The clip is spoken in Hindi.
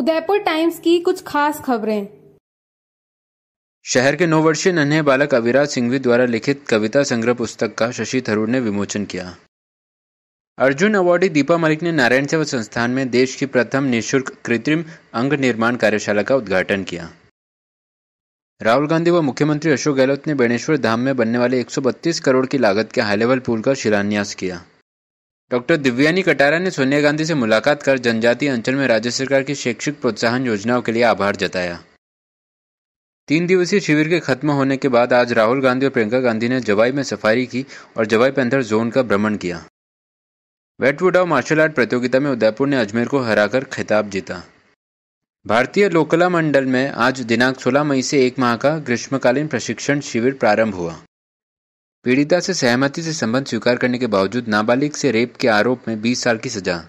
उदयपुर टाइम्स की कुछ खास खबरें शहर के नौ वर्षीय नन्हे बालक अविराज सिंघवी द्वारा लिखित कविता संग्रह पुस्तक का शशि थरूर ने विमोचन किया अर्जुन अवार्डी दीपा मलिक ने नारायण सेवा संस्थान में देश की प्रथम निशुल्क कृत्रिम अंग निर्माण कार्यशाला का उद्घाटन किया राहुल गांधी व मुख्यमंत्री अशोक गहलोत ने बेणेश्वर धाम में बनने वाले 132 करोड़ की लागत के हाई लेवल पुल का शिलान्यास किया डॉक्टर दिव्यानी कटारा ने सोनिया गांधी से मुलाकात कर जनजातीय अंचल में राज्य सरकार की शैक्षिक प्रोत्साहन योजनाओं के लिए आभार जताया तीन दिवसीय शिविर के खत्म होने के बाद आज राहुल गांधी और प्रियंका गांधी ने जवाई में सफारी की और जवाई पैंथर जोन का भ्रमण किया वेटवुड ऑफ मार्शल आर्ट प्रतियोगिता में उदयपुर ने अजमेर को हराकर खिताब जीता भारतीय लोकला मंडल में आज दिनांक 16 मई से एक माह का ग्रीष्मकालीन प्रशिक्षण शिविर प्रारंभ हुआ पीड़िता से सहमति से संबंध स्वीकार करने के बावजूद नाबालिग से रेप के आरोप में बीस साल की सजा